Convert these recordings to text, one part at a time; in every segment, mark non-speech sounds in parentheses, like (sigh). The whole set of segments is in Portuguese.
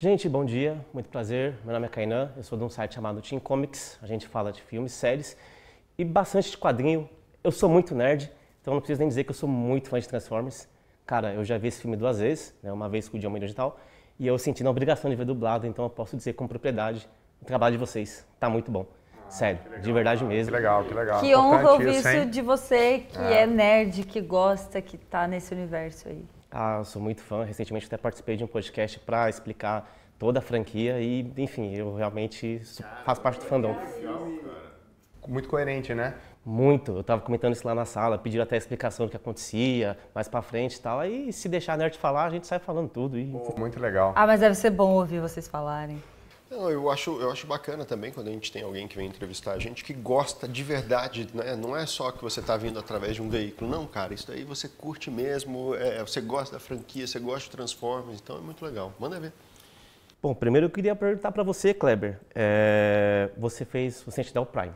Gente, bom dia, muito prazer. Meu nome é Kainan, eu sou de um site chamado Team Comics. A gente fala de filmes, séries e bastante de quadrinho. Eu sou muito nerd, então não preciso nem dizer que eu sou muito fã de Transformers. Cara, eu já vi esse filme duas vezes, né? uma vez com o idioma digital, e eu senti a obrigação de ver dublado, então eu posso dizer com propriedade o trabalho de vocês. Tá muito bom. Ah, sério, legal, de verdade mesmo. Que legal, que legal. Que honra ouvir isso hein? de você que é. é nerd, que gosta, que tá nesse universo aí. Ah, eu sou muito fã. Recentemente até participei de um podcast para explicar toda a franquia e, enfim, eu realmente cara, faço parte do fandom. Muito coerente, né? Muito. Eu estava comentando isso lá na sala, pediram até explicação do que acontecia, mais para frente e tal. Aí se deixar a nerd falar, a gente sai falando tudo. E... Pô, muito legal. Ah, mas deve ser bom ouvir vocês falarem. Não, eu acho, eu acho bacana também quando a gente tem alguém que vem entrevistar a gente que gosta de verdade, né? Não é só que você está vindo através de um veículo. Não, cara, isso daí você curte mesmo, é, é você gosta da franquia, você gosta de Transformers, então é muito legal. Manda ver. Bom, primeiro eu queria perguntar para você, Kleber. É, você fez o é Sentinel Prime.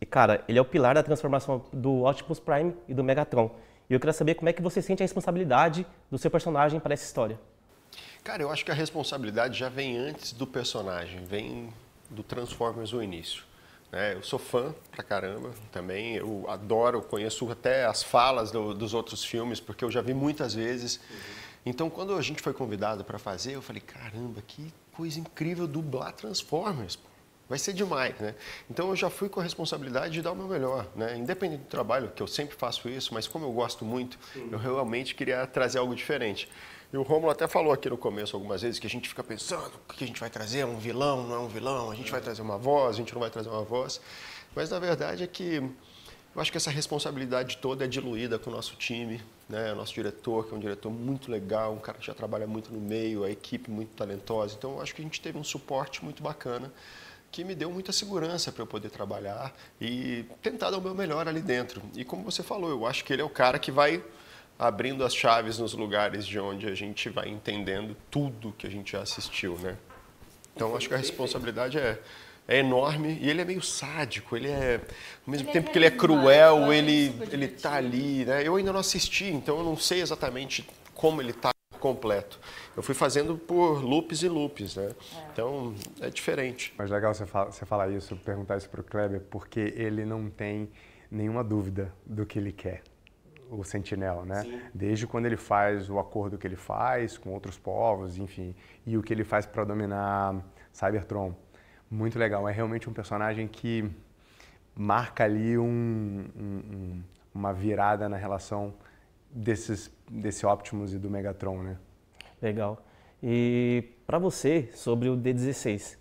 E, cara, ele é o pilar da transformação do Optimus Prime e do Megatron. E eu queria saber como é que você sente a responsabilidade do seu personagem para essa história. Cara, eu acho que a responsabilidade já vem antes do personagem, vem do Transformers o início. Né? Eu sou fã pra caramba também, eu adoro, conheço até as falas do, dos outros filmes, porque eu já vi muitas vezes. Uhum. Então, quando a gente foi convidado para fazer, eu falei, caramba, que coisa incrível dublar Transformers. Vai ser demais, né? Então eu já fui com a responsabilidade de dar o meu melhor, né? Independente do trabalho, que eu sempre faço isso, mas como eu gosto muito, eu realmente queria trazer algo diferente. E o Romulo até falou aqui no começo algumas vezes que a gente fica pensando o que a gente vai trazer, um vilão, não é um vilão, a gente vai trazer uma voz, a gente não vai trazer uma voz. Mas na verdade é que eu acho que essa responsabilidade toda é diluída com o nosso time, né? O nosso diretor, que é um diretor muito legal, um cara que já trabalha muito no meio, a equipe muito talentosa. Então eu acho que a gente teve um suporte muito bacana que me deu muita segurança para eu poder trabalhar e tentar dar o meu melhor ali dentro. E como você falou, eu acho que ele é o cara que vai abrindo as chaves nos lugares de onde a gente vai entendendo tudo que a gente já assistiu, né? Então acho que a responsabilidade é, é enorme e ele é meio sádico, ele é ao mesmo ele é tempo é que ele é cruel, é ele ele tá ali, né? Eu ainda não assisti, então eu não sei exatamente como ele tá completo. Eu fui fazendo por loops e loops, né? É. Então é diferente. Mas legal você falar, você falar isso, perguntar isso para o Kleber, porque ele não tem nenhuma dúvida do que ele quer o sentinel, né? Sim. Desde quando ele faz o acordo que ele faz com outros povos, enfim, e o que ele faz para dominar Cybertron. Muito legal. É realmente um personagem que marca ali um, um, uma virada na relação desses, desse Optimus e do Megatron, né? Legal. E para você, sobre o D16,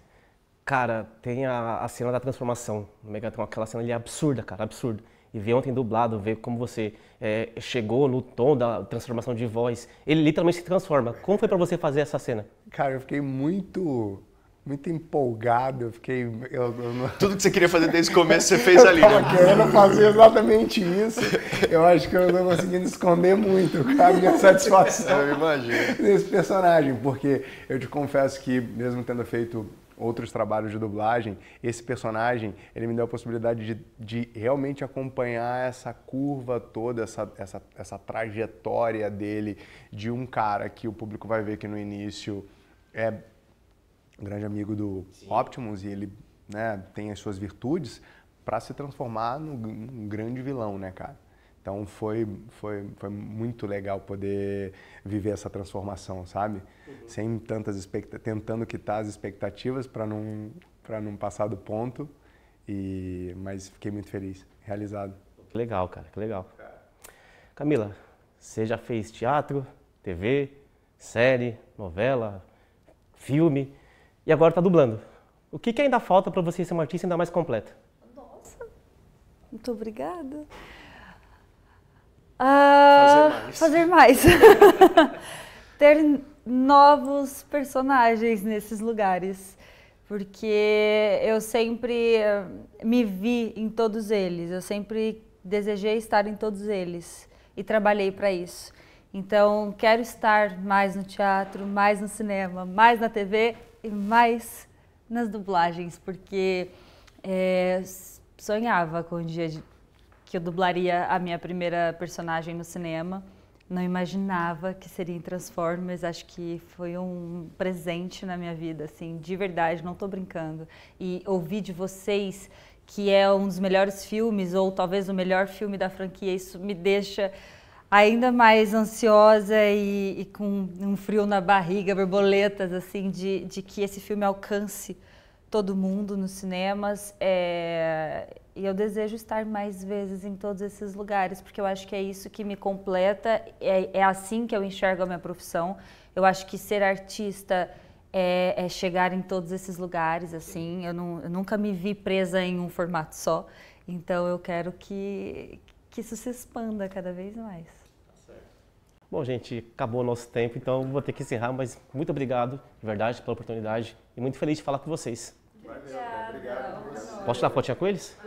cara, tem a, a cena da transformação no Megatron, aquela cena ali é absurda, cara, absurda e ver ontem dublado, ver como você é, chegou no tom da transformação de voz, ele literalmente se transforma. Como foi para você fazer essa cena? Cara, eu fiquei muito muito empolgado, eu fiquei... Eu, eu não... Tudo que você queria fazer desde o começo, você fez (laughs) ali, né? Eu querendo fazer exatamente isso. Eu acho que eu não conseguindo esconder muito a minha (laughs) satisfação eu imagino. nesse personagem, porque eu te confesso que, mesmo tendo feito outros trabalhos de dublagem, esse personagem, ele me deu a possibilidade de, de realmente acompanhar essa curva toda, essa, essa, essa trajetória dele, de um cara que o público vai ver que no início é um grande amigo do Sim. Optimus e ele né, tem as suas virtudes, para se transformar num grande vilão, né, cara? Então foi, foi, foi muito legal poder viver essa transformação, sabe? Uhum. Sem tantas expectativas, tentando quitar as expectativas para não, não passar do ponto. E, mas fiquei muito feliz, realizado. Que legal, cara, que legal. Camila, você já fez teatro, TV, série, novela, filme e agora está dublando. O que, que ainda falta para você ser uma artista ainda mais completa? Nossa, muito obrigada. Fazer mais. (laughs) Ter novos personagens nesses lugares. Porque eu sempre eh, me vi em todos eles. Eu sempre desejei estar em todos eles. E trabalhei para isso. Então, quero estar mais no teatro, mais no cinema, mais na TV e mais nas dublagens, porque é, sonhava com o dia de, que eu dublaria a minha primeira personagem no cinema não imaginava que seria em Transformers. Acho que foi um presente na minha vida, assim, de verdade, não estou brincando. E ouvir de vocês que é um dos melhores filmes ou talvez o melhor filme da franquia, isso me deixa ainda mais ansiosa e, e com um frio na barriga, borboletas, assim, de, de que esse filme alcance todo mundo nos cinemas. É e eu desejo estar mais vezes em todos esses lugares, porque eu acho que é isso que me completa, é, é assim que eu enxergo a minha profissão. Eu acho que ser artista é, é chegar em todos esses lugares, assim. Eu, não, eu nunca me vi presa em um formato só, então eu quero que, que isso se expanda cada vez mais. Bom, gente, acabou o nosso tempo, então vou ter que encerrar, mas muito obrigado, de verdade, pela oportunidade e muito feliz de falar com vocês. Obrigada. Posso tirar a fotinha com eles?